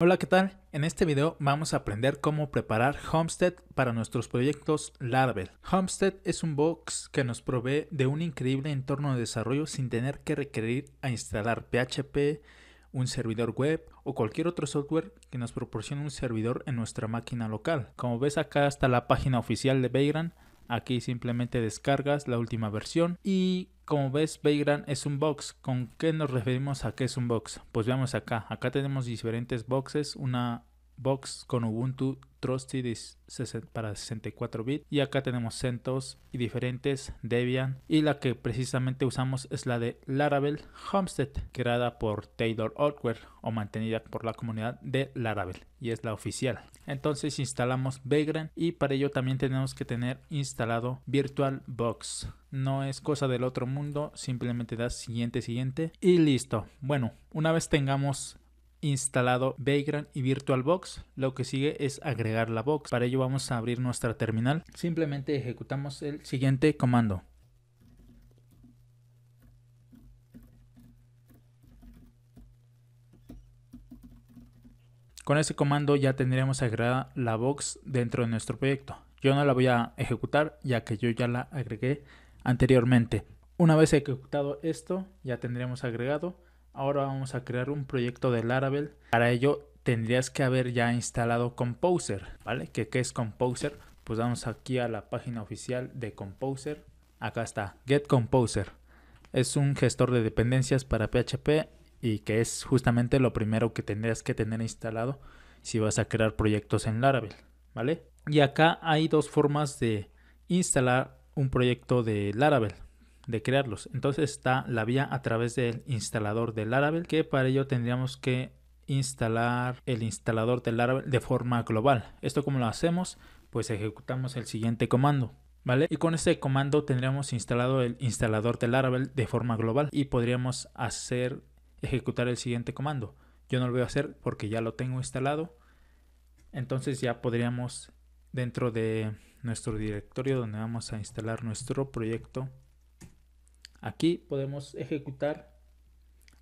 Hola, ¿qué tal? En este video vamos a aprender cómo preparar Homestead para nuestros proyectos Laravel. Homestead es un box que nos provee de un increíble entorno de desarrollo sin tener que requerir a instalar PHP, un servidor web o cualquier otro software que nos proporcione un servidor en nuestra máquina local. Como ves acá está la página oficial de Vagrant Aquí simplemente descargas la última versión y como ves, Vagrant es un box. ¿Con qué nos referimos a qué es un box? Pues veamos acá. Acá tenemos diferentes boxes. Una Box con Ubuntu Trusty para 64 bits. Y acá tenemos CentOS y diferentes, Debian. Y la que precisamente usamos es la de Laravel Homestead, creada por Taylor hardware o mantenida por la comunidad de Laravel. Y es la oficial. Entonces instalamos Vagrant y para ello también tenemos que tener instalado VirtualBox. No es cosa del otro mundo, simplemente das siguiente, siguiente y listo. Bueno, una vez tengamos instalado Vagrant y VirtualBox. Lo que sigue es agregar la box. Para ello vamos a abrir nuestra terminal. Simplemente ejecutamos el siguiente comando. Con ese comando ya tendríamos agregada la box dentro de nuestro proyecto. Yo no la voy a ejecutar ya que yo ya la agregué anteriormente. Una vez ejecutado esto ya tendríamos agregado ahora vamos a crear un proyecto de Laravel. Para ello tendrías que haber ya instalado Composer, ¿vale? ¿Qué, qué es Composer? Pues vamos aquí a la página oficial de Composer. Acá está, Get Composer. Es un gestor de dependencias para PHP y que es justamente lo primero que tendrías que tener instalado si vas a crear proyectos en Laravel, ¿vale? Y acá hay dos formas de instalar un proyecto de Laravel de crearlos. Entonces está la vía a través del instalador del Laravel, que para ello tendríamos que instalar el instalador del Laravel de forma global. Esto como lo hacemos, pues ejecutamos el siguiente comando. ¿Vale? Y con este comando tendríamos instalado el instalador del Laravel de forma global y podríamos hacer ejecutar el siguiente comando. Yo no lo voy a hacer porque ya lo tengo instalado. Entonces ya podríamos dentro de nuestro directorio donde vamos a instalar nuestro proyecto Aquí podemos ejecutar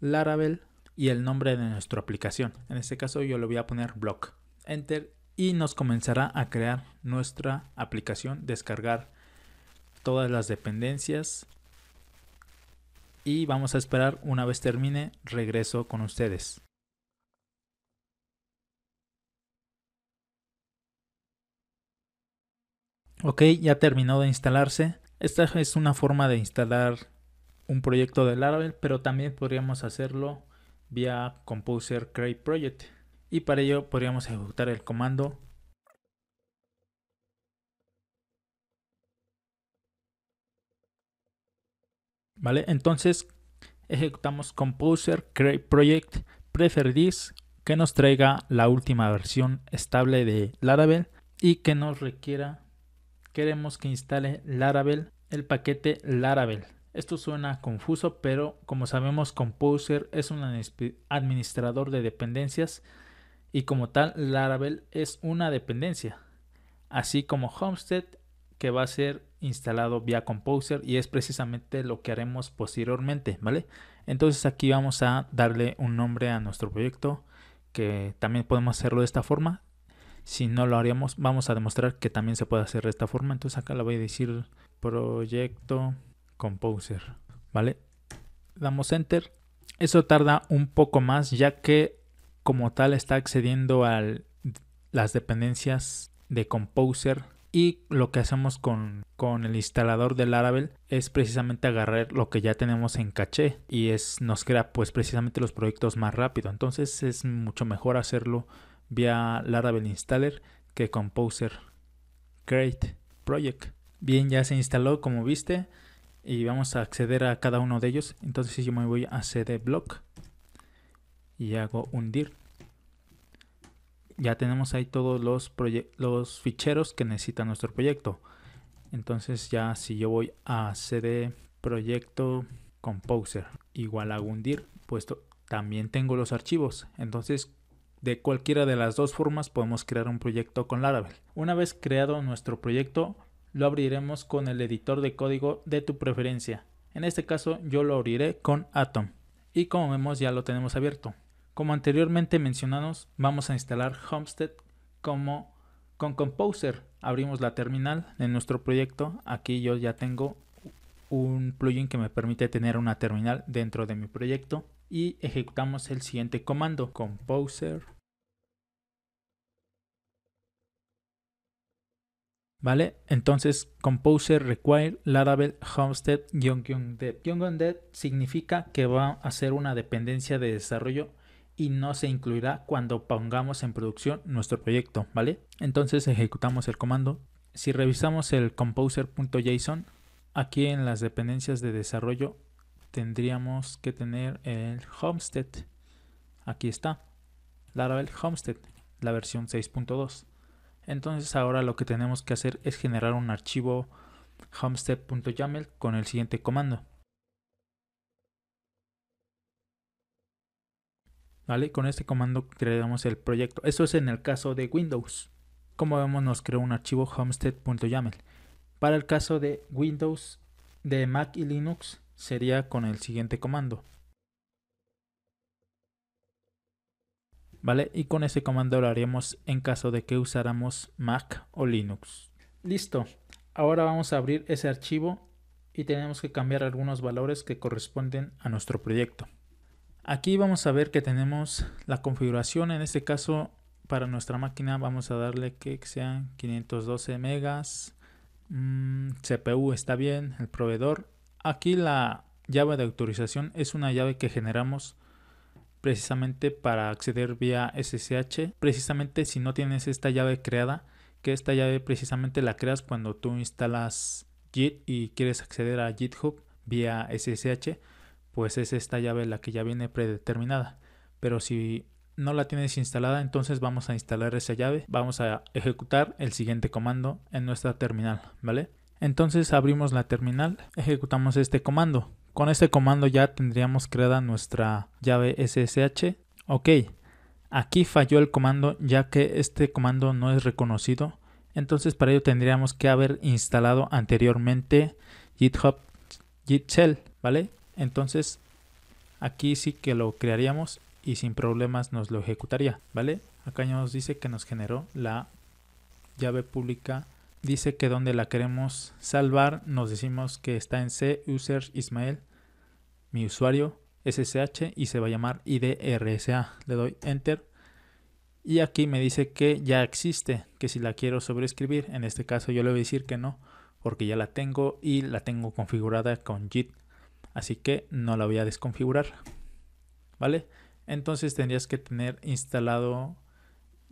Laravel y el nombre de nuestra aplicación. En este caso yo le voy a poner block. Enter y nos comenzará a crear nuestra aplicación, descargar todas las dependencias y vamos a esperar una vez termine regreso con ustedes. Ok, ya terminó de instalarse. Esta es una forma de instalar un proyecto de Laravel, pero también podríamos hacerlo vía Composer Create Project. Y para ello podríamos ejecutar el comando ¿Vale? Entonces ejecutamos Composer Create Project Prefer This que nos traiga la última versión estable de Laravel y que nos requiera, queremos que instale Laravel, el paquete Laravel. Esto suena confuso, pero como sabemos, Composer es un administrador de dependencias y como tal, Laravel es una dependencia, así como Homestead, que va a ser instalado vía Composer y es precisamente lo que haremos posteriormente, ¿vale? Entonces aquí vamos a darle un nombre a nuestro proyecto, que también podemos hacerlo de esta forma. Si no lo haríamos, vamos a demostrar que también se puede hacer de esta forma. Entonces acá le voy a decir proyecto Composer, ¿vale? Damos Enter. Eso tarda un poco más ya que como tal está accediendo a las dependencias de Composer y lo que hacemos con, el instalador de Laravel es precisamente agarrar lo que ya tenemos en caché y es, nos crea pues precisamente los proyectos más rápido. Entonces es mucho mejor hacerlo vía Laravel Installer que Composer Create Project. Bien, ya se instaló como viste y vamos a acceder a cada uno de ellos. Entonces si yo me voy a CD Block y hago hundir. Ya tenemos ahí todos los, los ficheros que necesita nuestro proyecto. Entonces ya si yo voy a CD Proyecto Composer igual a hundir, puesto también tengo los archivos. Entonces de cualquiera de las dos formas podemos crear un proyecto con Laravel. Una vez creado nuestro proyecto, lo abriremos con el editor de código de tu preferencia. En este caso yo lo abriré con Atom. Y como vemos ya lo tenemos abierto. Como anteriormente mencionamos, vamos a instalar Homestead como con Composer. Abrimos la terminal de nuestro proyecto. Aquí yo ya tengo un plugin que me permite tener una terminal dentro de mi proyecto y ejecutamos el siguiente comando composer ¿Vale? Entonces, Composer Require Laravel Homestead Dev. Dev significa que va a ser una dependencia de desarrollo y no se incluirá cuando pongamos en producción nuestro proyecto, ¿vale? Entonces ejecutamos el comando. Si revisamos el composer.json, aquí en las dependencias de desarrollo tendríamos que tener el Homestead. Aquí está, Laravel Homestead, la versión 6.2. Entonces ahora lo que tenemos que hacer es generar un archivo homestead.yaml con el siguiente comando. ¿Vale? Con este comando creamos el proyecto. Eso es en el caso de Windows. Como vemos nos creó un archivo homestead.yaml. Para el caso de Windows, de Mac y Linux sería con el siguiente comando. ¿vale? Y con ese comando lo haríamos en caso de que usáramos Mac o Linux. Listo. Ahora vamos a abrir ese archivo y tenemos que cambiar algunos valores que corresponden a nuestro proyecto. Aquí vamos a ver que tenemos la configuración, en este caso para nuestra máquina vamos a darle que sean 512 megas, mm, CPU está bien, el proveedor. Aquí la llave de autorización es una llave que generamos precisamente para acceder vía SSH, precisamente si no tienes esta llave creada, que esta llave precisamente la creas cuando tú instalas Git y quieres acceder a GitHub vía SSH, pues es esta llave la que ya viene predeterminada. Pero si no la tienes instalada, entonces vamos a instalar esa llave, vamos a ejecutar el siguiente comando en nuestra terminal, ¿vale? Entonces abrimos la terminal, ejecutamos este comando. Con este comando ya tendríamos creada nuestra llave SSH. Ok, aquí falló el comando ya que este comando no es reconocido. Entonces para ello tendríamos que haber instalado anteriormente GitHub Git Shell, ¿vale? Entonces aquí sí que lo crearíamos y sin problemas nos lo ejecutaría, ¿vale? Acá ya nos dice que nos generó la llave pública. Dice que donde la queremos salvar nos decimos que está en C user Ismael mi usuario SSH y se va a llamar IDRSA. Le doy enter y aquí me dice que ya existe, que si la quiero sobreescribir, en este caso yo le voy a decir que no, porque ya la tengo y la tengo configurada con JIT, así que no la voy a desconfigurar. ¿Vale? Entonces tendrías que tener instalado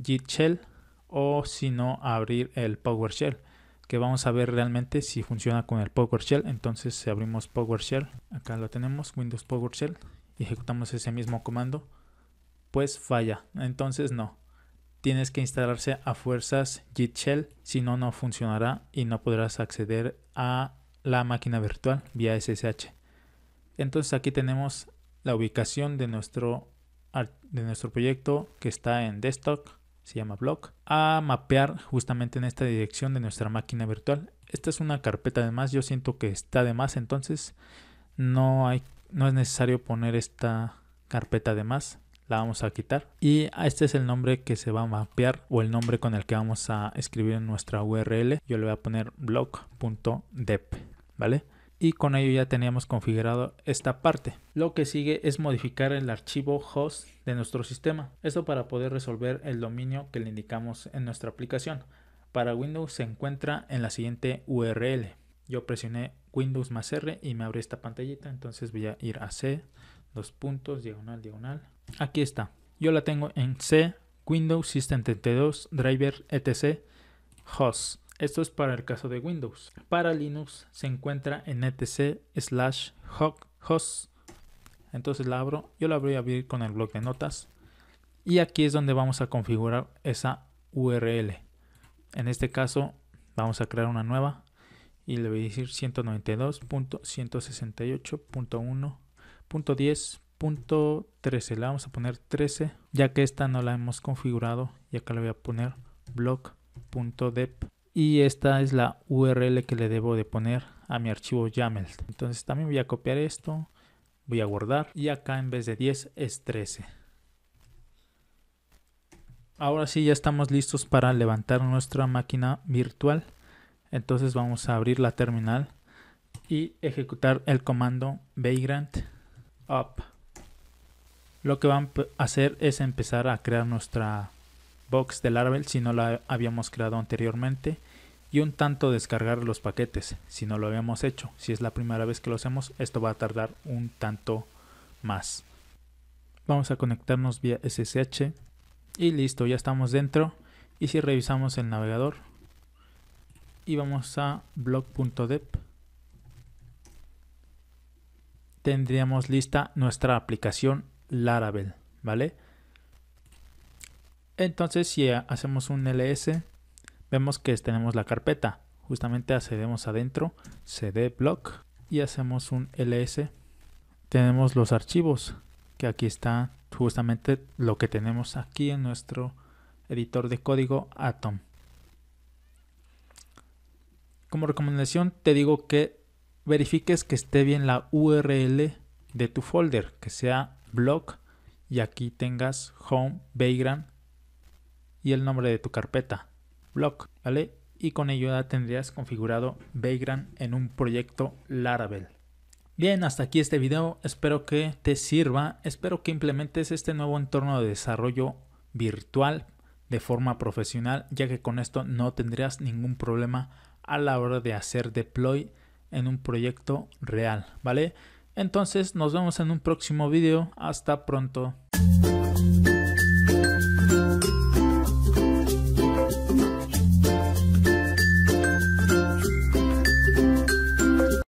JIT Shell o si no abrir el PowerShell que vamos a ver realmente si funciona con el PowerShell. Entonces si abrimos PowerShell, acá lo tenemos, Windows PowerShell, y ejecutamos ese mismo comando, pues falla. Entonces no, tienes que instalarse a fuerzas Git Shell, si no, no funcionará y no podrás acceder a la máquina virtual vía SSH. Entonces aquí tenemos la ubicación de nuestro, de nuestro proyecto que está en desktop se llama blog, a mapear justamente en esta dirección de nuestra máquina virtual. Esta es una carpeta de más, yo siento que está de más, entonces no, hay, no es necesario poner esta carpeta de más, la vamos a quitar. Y este es el nombre que se va a mapear o el nombre con el que vamos a escribir en nuestra URL. Yo le voy a poner blog.dep, ¿vale? y con ello ya teníamos configurado esta parte. Lo que sigue es modificar el archivo host de nuestro sistema, esto para poder resolver el dominio que le indicamos en nuestra aplicación. Para Windows se encuentra en la siguiente URL. Yo presioné Windows más R y me abre esta pantallita, entonces voy a ir a C, dos puntos, diagonal, diagonal. Aquí está. Yo la tengo en C, Windows System 32, Driver, etc, host. Esto es para el caso de Windows. Para Linux se encuentra en etc slash host. Entonces la abro. Yo la voy a abrir con el blog de notas. Y aquí es donde vamos a configurar esa URL. En este caso vamos a crear una nueva. Y le voy a decir 192.168.1.10.13. Le vamos a poner 13. Ya que esta no la hemos configurado. Y acá le voy a poner blog.dep y esta es la URL que le debo de poner a mi archivo YAML. Entonces también voy a copiar esto, voy a guardar y acá en vez de 10 es 13. Ahora sí ya estamos listos para levantar nuestra máquina virtual. Entonces vamos a abrir la terminal y ejecutar el comando vagrant up. Lo que van a hacer es empezar a crear nuestra box de Laravel si no la habíamos creado anteriormente y un tanto descargar los paquetes si no lo habíamos hecho. Si es la primera vez que lo hacemos, esto va a tardar un tanto más. Vamos a conectarnos vía SSH y listo, ya estamos dentro. Y si revisamos el navegador y vamos a blog.dev, tendríamos lista nuestra aplicación Laravel, ¿vale? Entonces si hacemos un ls, vemos que tenemos la carpeta. Justamente accedemos adentro, cd block y hacemos un ls. Tenemos los archivos, que aquí está justamente lo que tenemos aquí en nuestro editor de código Atom. Como recomendación te digo que verifiques que esté bien la URL de tu folder, que sea blog y aquí tengas home background y el nombre de tu carpeta, blog, ¿vale? Y con ello ya tendrías configurado Vagrant en un proyecto Laravel. Bien, hasta aquí este video, espero que te sirva, espero que implementes este nuevo entorno de desarrollo virtual de forma profesional, ya que con esto no tendrías ningún problema a la hora de hacer deploy en un proyecto real, ¿vale? Entonces nos vemos en un próximo video, hasta pronto.